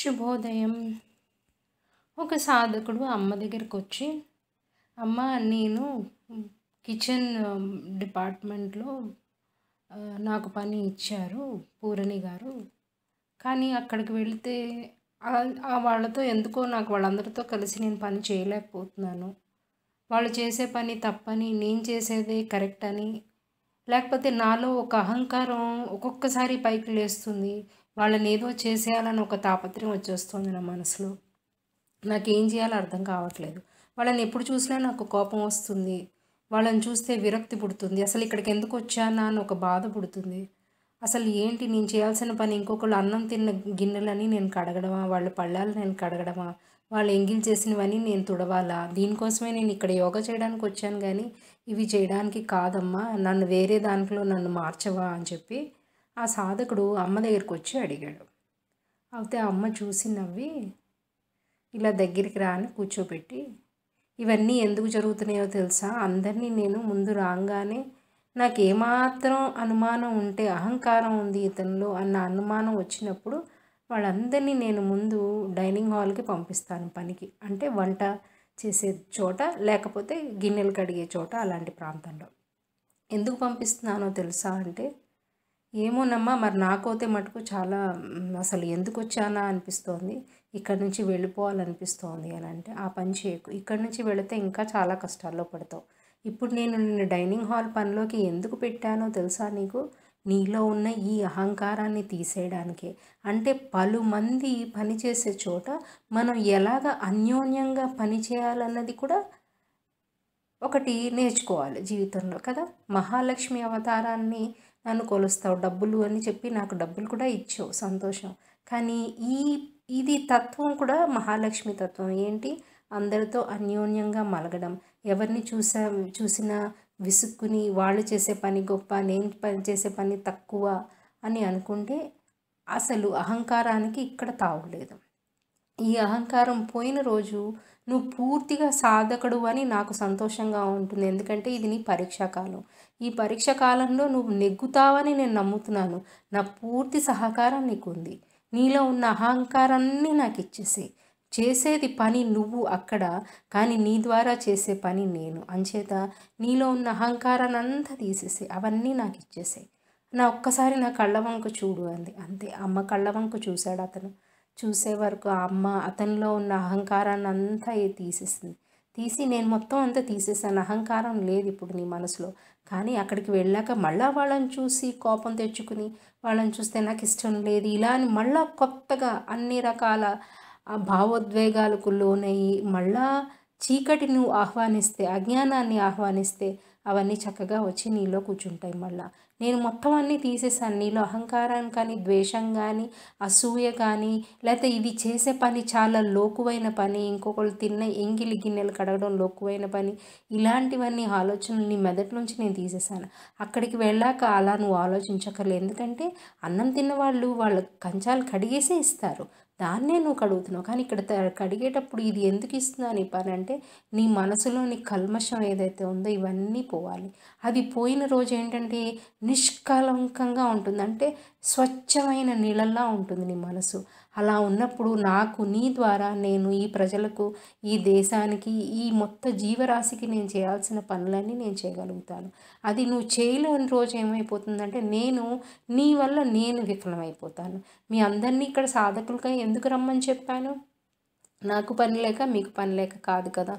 శుభోదయం ఒక సాధకుడు అమ్మ దగ్గరికి వచ్చి అమ్మ నేను కిచెన్ డిపార్ట్మెంట్లో నాకు పని ఇచ్చారు పూరణి గారు కానీ అక్కడికి వెళితే వాళ్ళతో ఎందుకో నాకు వాళ్ళందరితో కలిసి నేను పని చేయలేకపోతున్నాను వాళ్ళు చేసే పని తప్పని నేను చేసేదే కరెక్ట్ అని లేకపోతే నాలో ఒక అహంకారం ఒక్కొక్కసారి పైకి లేస్తుంది వాళ్ళని ఏదో చేసేయాలని ఒక తాపత్రయం వచ్చేస్తుంది నా మనసులో నాకు ఏం చేయాలో అర్థం కావట్లేదు వాళ్ళని ఎప్పుడు చూసినా నాకు కోపం వస్తుంది వాళ్ళని చూస్తే విరక్తి పుడుతుంది అసలు ఇక్కడికి ఎందుకు వచ్చానా అని ఒక బాధ పుడుతుంది అసలు ఏంటి నేను చేయాల్సిన పని ఇంకొకళ్ళు అన్నం తిన్న గిన్నెలని నేను కడగడమా వాళ్ళ పళ్ళాలు నేను కడగడమా వాళ్ళు ఎంగిల్ చేసినవన్నీ నేను తుడవాలా దీనికోసమే నేను ఇక్కడ యోగా చేయడానికి వచ్చాను కానీ ఇవి చేయడానికి కాదమ్మా నన్ను వేరే దాంట్లో నన్ను మార్చవా అని చెప్పి ఆ సాధకుడు అమ్మ దగ్గరికి వచ్చి అడిగాడు అయితే అమ్మ చూసి నవ్వి ఇలా దగ్గరికి రాని కూర్చోబెట్టి ఇవన్నీ ఎందుకు జరుగుతున్నాయో తెలుసా అందరినీ నేను ముందు రాగానే నాకు ఏమాత్రం అనుమానం ఉంటే అహంకారం ఉంది ఇతనిలో అన్న అనుమానం వచ్చినప్పుడు వాళ్ళందరినీ నేను ముందు డైనింగ్ హాల్కి పంపిస్తాను పనికి అంటే వంట చేసే చోట లేకపోతే గిన్నెలు కడిగే చోట అలాంటి ప్రాంతంలో ఎందుకు పంపిస్తున్నానో తెలుసా అంటే ఏమోనమ్మా మరి నాకైతే మటుకు చాలా అసలు ఎందుకు వచ్చానా అనిపిస్తోంది ఇక్కడ నుంచి వెళ్ళిపోవాలనిపిస్తోంది అని అంటే ఆ పని చేయకు ఇక్కడ నుంచి వెళితే ఇంకా చాలా కష్టాల్లో పడతావు ఇప్పుడు నేను నిన్ను డైనింగ్ హాల్ పనిలోకి ఎందుకు పెట్టానో తెలుసా నీకు నీలో ఉన్న ఈ అహంకారాన్ని తీసేయడానికే అంటే పలుమంది పనిచేసే చోట మనం ఎలాగ అన్యోన్యంగా పనిచేయాలన్నది కూడా ఒకటి నేర్చుకోవాలి జీవితంలో కదా మహాలక్ష్మి అవతారాన్ని నన్ను కొలుస్తావు డబ్బులు అని చెప్పి నాకు డబ్బులు కూడా ఇచ్చావు సంతోషం కానీ ఈ ఇది తత్వం కూడా మహాలక్ష్మి తత్వం ఏంటి అందరితో అన్యోన్యంగా మలగడం ఎవరిని చూసా చూసినా విసుక్కుని వాళ్ళు చేసే పని గొప్ప నేను పని చేసే పని తక్కువ అని అనుకుంటే అసలు అహంకారానికి ఇక్కడ తావులేదు ఈ అహంకారం పోయిన రోజు నువ్వు పూర్తిగా సాధకుడు అని నాకు సంతోషంగా ఉంటుంది ఎందుకంటే ఇది నీ పరీక్షాకాలం ఈ పరీక్ష కాలంలో నువ్వు నెగ్గుతావని నేను నమ్ముతున్నాను నా పూర్తి సహకారం నీకుంది నీలో ఉన్న అహంకారాన్ని నాకు ఇచ్చేసే చేసేది పని నువ్వు అక్కడ కానీ నీ ద్వారా చేసే పని నేను అంచేత నీలో ఉన్న అహంకారాన్ని అంతా తీసేసి అవన్నీ నాకు ఇచ్చేసే నా ఒక్కసారి నా కళ్ళ వంక చూడు అంది అంతే అమ్మ కళ్ళ వంక చూశాడు అతను చూసే వరకు ఆ అమ్మ అతనిలో ఉన్న అహంకారాన్ని అంతా తీసేసింది తీసి నేను మొత్తం అంతా తీసేసాను అహంకారం లేదు ఇప్పుడు నీ మనసులో కానీ అక్కడికి వెళ్ళాక మళ్ళీ వాళ్ళని చూసి కోపం తెచ్చుకుని వాళ్ళని చూస్తే నాకు ఇష్టం లేదు ఇలా అని మళ్ళా కొత్తగా అన్ని రకాల భావోద్వేగాలకు లోనయ్యి మళ్ళా చీకటిని ఆహ్వానిస్తే అజ్ఞానాన్ని ఆహ్వానిస్తే అవన్నీ చక్కగా వచ్చి నీలో కూర్చుంటాయి మళ్ళీ నేను మొత్తం అన్నీ తీసేసాను నీలో అహంకారం కానీ ద్వేషం కానీ అసూయ కానీ లేకపోతే ఇది చేసే పని చాలా లోకువైన పని ఇంకొకళ్ళు తిన్న ఎంగిలి గిన్నెలు కడగడం లోకువైన పని ఇలాంటివన్నీ ఆలోచనలు నీ మెదటి నుంచి నేను తీసేసాను అక్కడికి వెళ్ళాక అలా నువ్వు ఆలోచించక్కర్లేదు ఎందుకంటే అన్నం తిన్నవాళ్ళు వాళ్ళ కంచాలు కడిగేసే ఇస్తారు దాన్నే నువ్వు కడుగుతున్నావు కానీ ఇక్కడ కడిగేటప్పుడు ఇది ఎందుకు ఇస్తుందో నీ పని అంటే నీ మనసులోని కల్మషం ఏదైతే ఉందో ఇవన్నీ పోవాలి అది పోయిన రోజు ఏంటంటే నిష్కలంకంగా ఉంటుంది అంటే స్వచ్ఛమైన నీళ్ళల్లా ఉంటుంది నీ మనసు అలా ఉన్నప్పుడు నాకు నీ ద్వారా నేను ఈ ప్రజలకు ఈ దేశానికి ఈ మొత్తం జీవరాశికి నేను చేయాల్సిన పనులన్నీ నేను చేయగలుగుతాను అది నువ్వు చేయలేని రోజు ఏమైపోతుందంటే నేను నీ వల్ల నేను విఫలమైపోతాను మీ అందరినీ ఇక్కడ సాధకులుగా ఎందుకు రమ్మని చెప్పాను నాకు పని లేక మీకు పని లేక కాదు కదా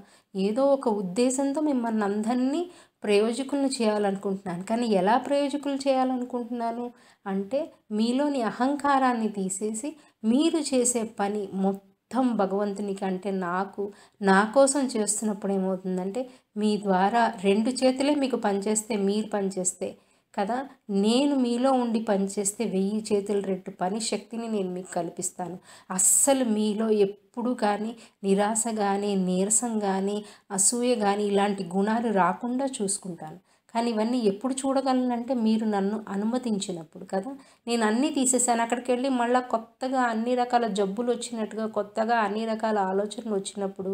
ఏదో ఒక ఉద్దేశంతో మిమ్మల్ని అందరినీ ప్రయోజకులను చేయాలనుకుంటున్నాను కానీ ఎలా ప్రయోజకులు చేయాలనుకుంటున్నాను అంటే మీలోని అహంకారాన్ని తీసేసి మీరు చేసే పని మొత్తం భగవంతునికి అంటే నాకు నా కోసం చేస్తున్నప్పుడు ఏమవుతుందంటే మీ ద్వారా రెండు చేతులే మీకు పనిచేస్తే మీరు పనిచేస్తే కదా నేను మీలో ఉండి పనిచేస్తే వెయ్యి చేతుల రెట్టు పని శక్తిని నేను మీకు కల్పిస్తాను అస్సలు మీలో ఎప్పుడు కానీ నిరాశ కానీ నీరసం కానీ అసూయ కానీ ఇలాంటి గుణాలు రాకుండా చూసుకుంటాను కానీ ఇవన్నీ ఎప్పుడు చూడగలనంటే మీరు నన్ను అనుమతించినప్పుడు కదా నేను అన్నీ తీసేసాను అక్కడికి వెళ్ళి మళ్ళీ కొత్తగా అన్ని రకాల జబ్బులు వచ్చినట్టుగా కొత్తగా అన్ని రకాల ఆలోచనలు వచ్చినప్పుడు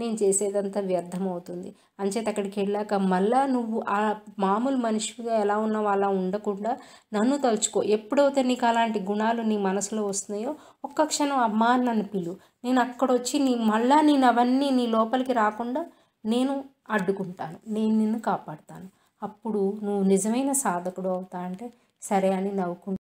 నేను చేసేదంతా వ్యర్థమవుతుంది అంచేత అక్కడికి వెళ్ళాక మళ్ళా నువ్వు ఆ మామూలు మనిషిగా ఎలా ఉన్నావు అలా ఉండకుండా నన్ను తలుచుకో ఎప్పుడైతే నీకు అలాంటి గుణాలు నీ మనసులో వస్తున్నాయో ఒక్క క్షణం అమ్మా నన్ను పిలు నేను అక్కడ వచ్చి నీ మళ్ళా నేను అవన్నీ నీ లోపలికి రాకుండా నేను అడ్డుకుంటాను నేను నిన్ను కాపాడుతాను అప్పుడు నువ్వు నిజమైన సాధకుడు అవుతా అంటే సరే అని నవ్వుకుంటా